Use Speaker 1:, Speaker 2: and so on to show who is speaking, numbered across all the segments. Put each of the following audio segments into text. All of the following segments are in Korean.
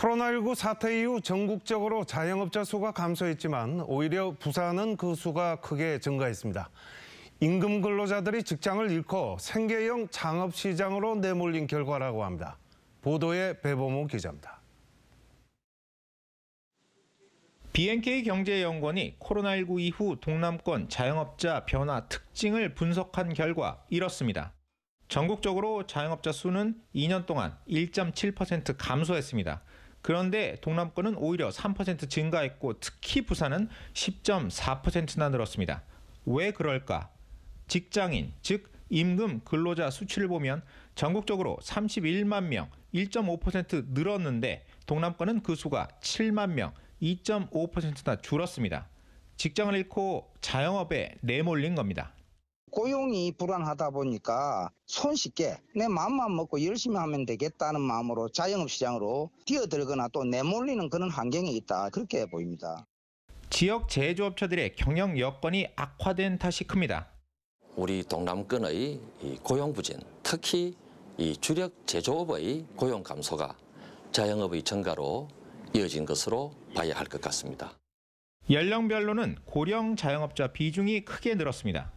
Speaker 1: 코로나19 사태 이후 전국적으로 자영업자 수가 감소했지만 오히려 부산은 그 수가 크게 증가했습니다. 임금 근로자들이 직장을 잃고 생계형 창업 시장으로 내몰린 결과라고 합니다. 보도에 배보모 기자입니다. BNK 경제연구원이 코로나19 이후 동남권 자영업자 변화 특징을 분석한 결과 이렇습니다. 전국적으로 자영업자 수는 2년 동안 1.7% 감소했습니다. 그런데 동남권은 오히려 3% 증가했고 특히 부산은 10.4%나 늘었습니다. 왜 그럴까? 직장인, 즉 임금 근로자 수치를 보면 전국적으로 31만 명, 1.5% 늘었는데 동남권은 그 수가 7만 명, 2.5%나 줄었습니다. 직장을 잃고 자영업에 내몰린 겁니다. 고용이 불안하다 보니까 손쉽게 내 마음만 먹고 열심히 하면 되겠다는 마음으로 자영업 시장으로 뛰어들거나 또 내몰리는 그런 환경이 있다. 그렇게 보입니다. 지역 제조업체들의
Speaker 2: 경영 여건이 악화된
Speaker 1: 탓이 큽니다.
Speaker 2: 우리 동남권의 고용 부진, 특히 이 주력 제조업의 고용 감소가 자영업의 증가로 이어진 것으로 봐야 할 것 같습니다.
Speaker 1: 연령별로는 고령 자영업자 비중이 크게 늘었습니다.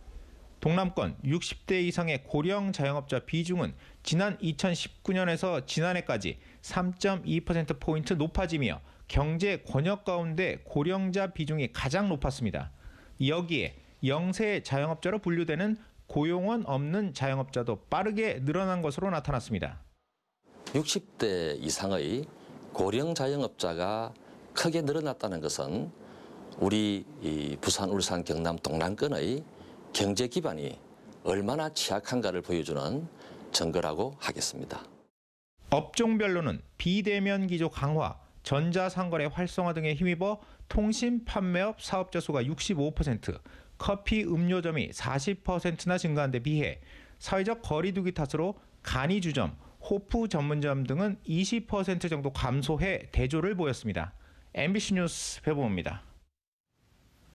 Speaker 1: 동남권 60대 이상의 고령 자영업자 비중은 지난 2019년에서 지난해까지 3.2%포인트 높아지며 경제 권역 가운데 고령자 비중이 가장 높았습니다. 여기에 영세 자영업자로 분류되는 고용원 없는 자영업자도 빠르게 늘어난 것으로 나타났습니다.
Speaker 2: 60대 이상의 고령 자영업자가 크게 늘어났다는 것은 우리 부산, 울산, 경남, 동남권의 경제 기반이 얼마나 취약한가를 보여주는 증거라고 하겠습니다.
Speaker 1: 업종별로는 비대면 기조 강화, 전자상거래 활성화 등에 힘입어 통신 판매업 사업자 수가 65%, 커피 음료점이 40%나 증가한 데 비해 사회적 거리두기 탓으로 간이주점, 호프 전문점 등은 20% 정도 감소해 대조를 보였습니다. MBC 뉴스 배보입니다.